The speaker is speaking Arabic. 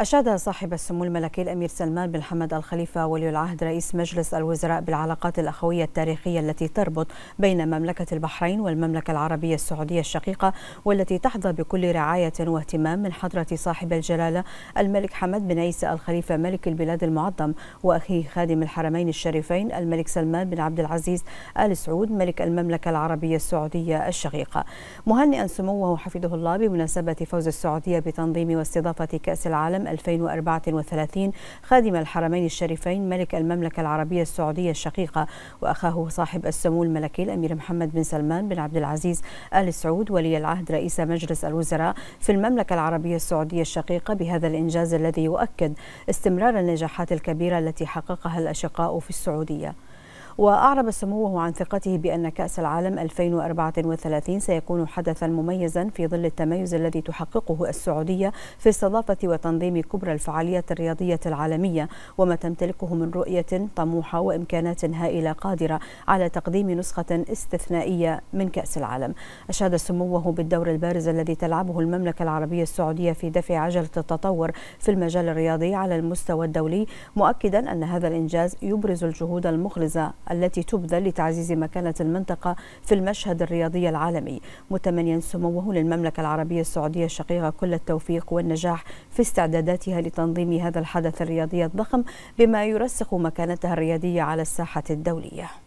أشاد صاحب السمو الملكي الأمير سلمان بن حمد الخليفة ولي العهد رئيس مجلس الوزراء بالعلاقات الأخوية التاريخية التي تربط بين مملكة البحرين والمملكة العربية السعودية الشقيقة والتي تحظى بكل رعاية واهتمام من حضرة صاحب الجلالة الملك حمد بن عيسى الخليفة ملك البلاد المعظم وأخيه خادم الحرمين الشريفين الملك سلمان بن عبد العزيز آل سعود ملك المملكة العربية السعودية الشقيقة مهنئا سموه حفظه الله بمناسبة فوز السعودية بتنظيم واستضافة كأس العالم 2034 خادم الحرمين الشريفين ملك المملكة العربية السعودية الشقيقة وأخاه صاحب السمو الملكي الأمير محمد بن سلمان بن عبد العزيز آل سعود ولي العهد رئيس مجلس الوزراء في المملكة العربية السعودية الشقيقة بهذا الإنجاز الذي يؤكد استمرار النجاحات الكبيرة التي حققها الأشقاء في السعودية وأعرب سموه عن ثقته بأن كأس العالم 2034 سيكون حدثا مميزا في ظل التميز الذي تحققه السعودية في استضافة وتنظيم كبرى الفعاليات الرياضية العالمية وما تمتلكه من رؤية طموحة وإمكانات هائلة قادرة على تقديم نسخة استثنائية من كأس العالم أشاد سموه بالدور البارز الذي تلعبه المملكة العربية السعودية في دفع عجلة التطور في المجال الرياضي على المستوى الدولي مؤكدا أن هذا الإنجاز يبرز الجهود المخلصة التي تبذل لتعزيز مكانة المنطقة في المشهد الرياضي العالمي متمنيا سموه للمملكة العربية السعودية الشقيقة كل التوفيق والنجاح في استعداداتها لتنظيم هذا الحدث الرياضي الضخم بما يرسخ مكانتها الرياضية على الساحة الدولية